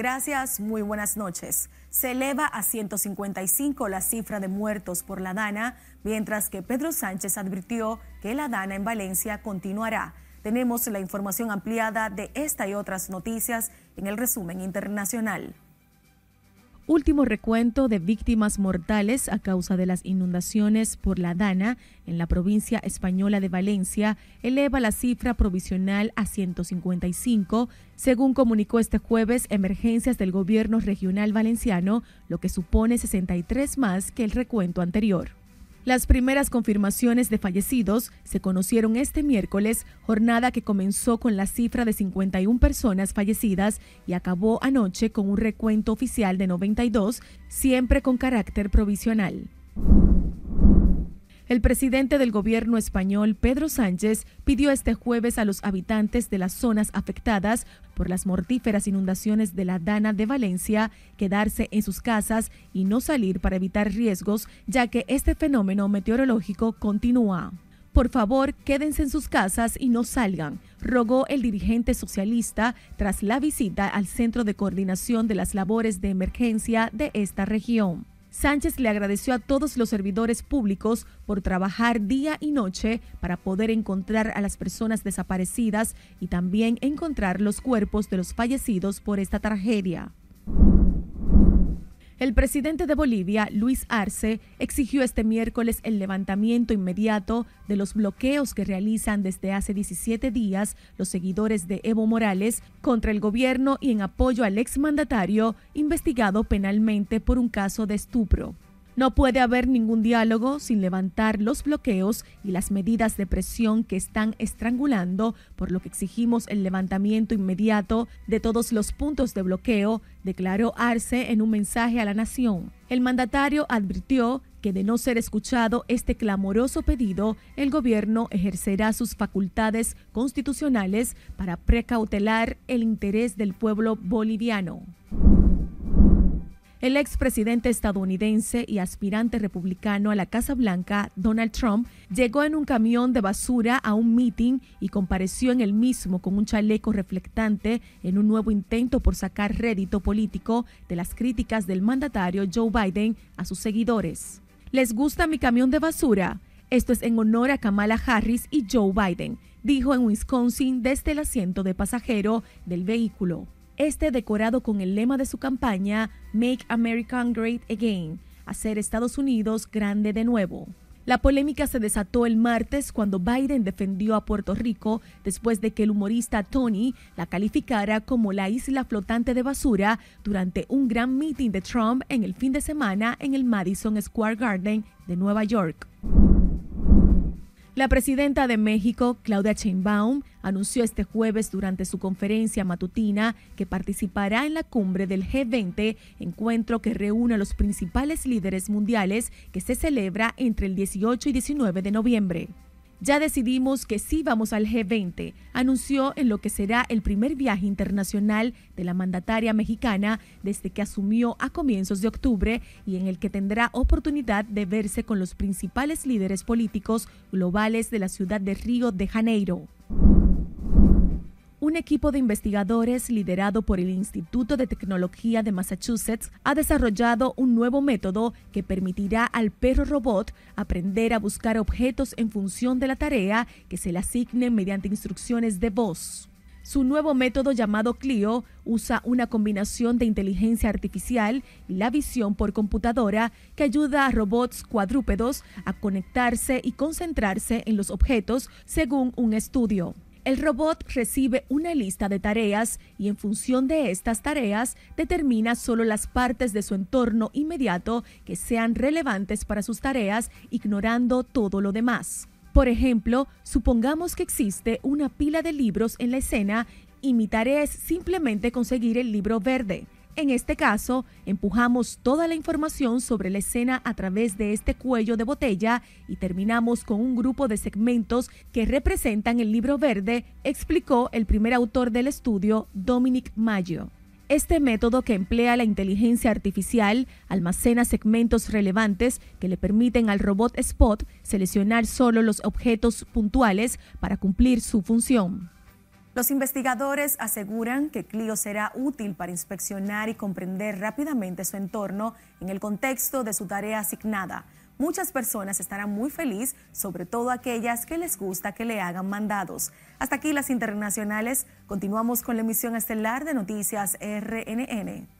Gracias, muy buenas noches. Se eleva a 155 la cifra de muertos por la Dana, mientras que Pedro Sánchez advirtió que la Dana en Valencia continuará. Tenemos la información ampliada de esta y otras noticias en el resumen internacional último recuento de víctimas mortales a causa de las inundaciones por la Dana en la provincia española de Valencia eleva la cifra provisional a 155, según comunicó este jueves Emergencias del Gobierno Regional Valenciano, lo que supone 63 más que el recuento anterior. Las primeras confirmaciones de fallecidos se conocieron este miércoles, jornada que comenzó con la cifra de 51 personas fallecidas y acabó anoche con un recuento oficial de 92, siempre con carácter provisional. El presidente del gobierno español, Pedro Sánchez, pidió este jueves a los habitantes de las zonas afectadas por las mortíferas inundaciones de la Dana de Valencia quedarse en sus casas y no salir para evitar riesgos, ya que este fenómeno meteorológico continúa. Por favor, quédense en sus casas y no salgan, rogó el dirigente socialista tras la visita al Centro de Coordinación de las Labores de Emergencia de esta región. Sánchez le agradeció a todos los servidores públicos por trabajar día y noche para poder encontrar a las personas desaparecidas y también encontrar los cuerpos de los fallecidos por esta tragedia. El presidente de Bolivia, Luis Arce, exigió este miércoles el levantamiento inmediato de los bloqueos que realizan desde hace 17 días los seguidores de Evo Morales contra el gobierno y en apoyo al exmandatario investigado penalmente por un caso de estupro. No puede haber ningún diálogo sin levantar los bloqueos y las medidas de presión que están estrangulando, por lo que exigimos el levantamiento inmediato de todos los puntos de bloqueo, declaró Arce en un mensaje a la nación. El mandatario advirtió que de no ser escuchado este clamoroso pedido, el gobierno ejercerá sus facultades constitucionales para precautelar el interés del pueblo boliviano. El expresidente estadounidense y aspirante republicano a la Casa Blanca, Donald Trump, llegó en un camión de basura a un meeting y compareció en el mismo con un chaleco reflectante en un nuevo intento por sacar rédito político de las críticas del mandatario Joe Biden a sus seguidores. ¿Les gusta mi camión de basura? Esto es en honor a Kamala Harris y Joe Biden, dijo en Wisconsin desde el asiento de pasajero del vehículo este decorado con el lema de su campaña Make America Great Again, hacer Estados Unidos grande de nuevo. La polémica se desató el martes cuando Biden defendió a Puerto Rico después de que el humorista Tony la calificara como la isla flotante de basura durante un gran meeting de Trump en el fin de semana en el Madison Square Garden de Nueva York. La presidenta de México, Claudia Sheinbaum, anunció este jueves durante su conferencia matutina que participará en la cumbre del G20, encuentro que reúne a los principales líderes mundiales que se celebra entre el 18 y 19 de noviembre. Ya decidimos que sí vamos al G20, anunció en lo que será el primer viaje internacional de la mandataria mexicana desde que asumió a comienzos de octubre y en el que tendrá oportunidad de verse con los principales líderes políticos globales de la ciudad de Río de Janeiro un equipo de investigadores liderado por el Instituto de Tecnología de Massachusetts ha desarrollado un nuevo método que permitirá al perro robot aprender a buscar objetos en función de la tarea que se le asigne mediante instrucciones de voz. Su nuevo método llamado Clio usa una combinación de inteligencia artificial y la visión por computadora que ayuda a robots cuadrúpedos a conectarse y concentrarse en los objetos según un estudio. El robot recibe una lista de tareas y en función de estas tareas determina solo las partes de su entorno inmediato que sean relevantes para sus tareas, ignorando todo lo demás. Por ejemplo, supongamos que existe una pila de libros en la escena y mi tarea es simplemente conseguir el libro verde. En este caso, empujamos toda la información sobre la escena a través de este cuello de botella y terminamos con un grupo de segmentos que representan el libro verde, explicó el primer autor del estudio, Dominic Maggio. Este método que emplea la inteligencia artificial almacena segmentos relevantes que le permiten al robot Spot seleccionar solo los objetos puntuales para cumplir su función. Los investigadores aseguran que Clio será útil para inspeccionar y comprender rápidamente su entorno en el contexto de su tarea asignada. Muchas personas estarán muy felices, sobre todo aquellas que les gusta que le hagan mandados. Hasta aquí las internacionales. Continuamos con la emisión estelar de Noticias RNN.